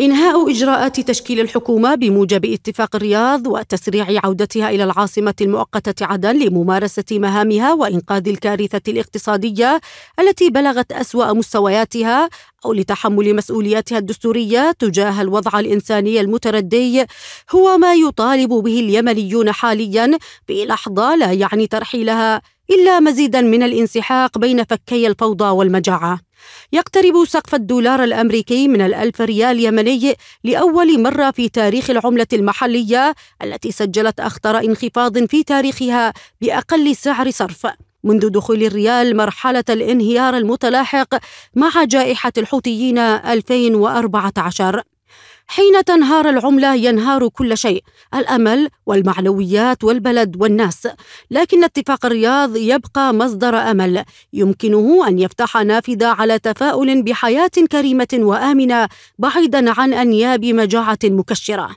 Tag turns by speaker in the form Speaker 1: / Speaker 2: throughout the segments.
Speaker 1: إنهاء إجراءات تشكيل الحكومة بموجب اتفاق الرياض وتسريع عودتها إلى العاصمة المؤقتة عدن لممارسة مهامها وإنقاذ الكارثة الاقتصادية التي بلغت أسوأ مستوياتها أو لتحمل مسؤولياتها الدستورية تجاه الوضع الإنساني المتردي هو ما يطالب به اليمنيون حاليا بلحظة لا يعني ترحيلها إلا مزيدا من الانسحاق بين فكي الفوضى والمجاعة يقترب سقف الدولار الأمريكي من الألف ريال يمني لأول مرة في تاريخ العملة المحلية التي سجلت أخطر انخفاض في تاريخها بأقل سعر صرف منذ دخول الريال مرحلة الانهيار المتلاحق مع جائحة الحوثيين 2014 حين تنهار العملة ينهار كل شيء الأمل والمعنويات والبلد والناس لكن اتفاق الرياض يبقى مصدر أمل يمكنه أن يفتح نافذة على تفاؤل بحياة كريمة وآمنة بعيدا عن أنياب مجاعة مكشرة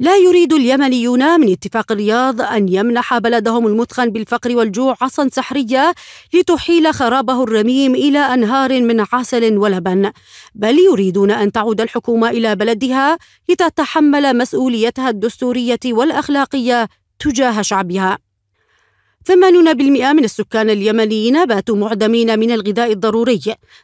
Speaker 1: لا يريد اليمنيون من اتفاق الرياض أن يمنح بلدهم المتخن بالفقر والجوع عصا سحرية لتحيل خرابه الرميم إلى أنهار من عسل ولبن بل يريدون أن تعود الحكومة إلى بلدها لتتحمل مسؤوليتها الدستورية والأخلاقية تجاه شعبها 80% من السكان اليمنيين باتوا معدمين من الغذاء الضروري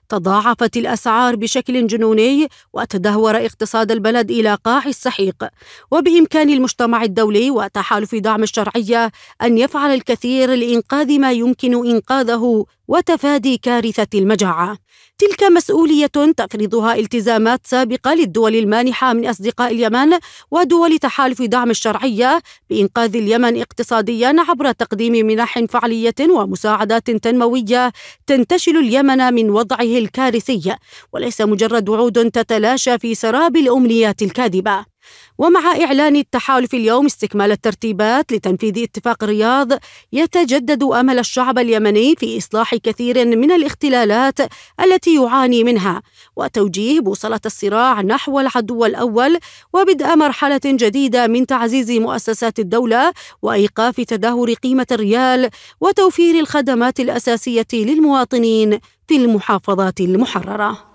Speaker 1: تضاعفت الأسعار بشكل جنوني وتدهور اقتصاد البلد إلى قاع السحيق وبإمكان المجتمع الدولي وتحالف دعم الشرعية أن يفعل الكثير لإنقاذ ما يمكن إنقاذه وتفادي كارثة المجاعة تلك مسؤولية تفرضها التزامات سابقة للدول المانحة من أصدقاء اليمن ودول تحالف دعم الشرعية بإنقاذ اليمن اقتصاديا عبر تقديم منح فعلية ومساعدات تنموية تنتشل اليمن من وضعه الكارثي وليس مجرد وعود تتلاشى في سراب الأمنيات الكاذبة ومع إعلان التحالف اليوم استكمال الترتيبات لتنفيذ اتفاق الرياض يتجدد أمل الشعب اليمني في إصلاح كثير من الاختلالات التي يعاني منها وتوجيه بوصلة الصراع نحو العدو الأول وبدء مرحلة جديدة من تعزيز مؤسسات الدولة وإيقاف تدهور قيمة الريال وتوفير الخدمات الأساسية للمواطنين في المحافظات المحررة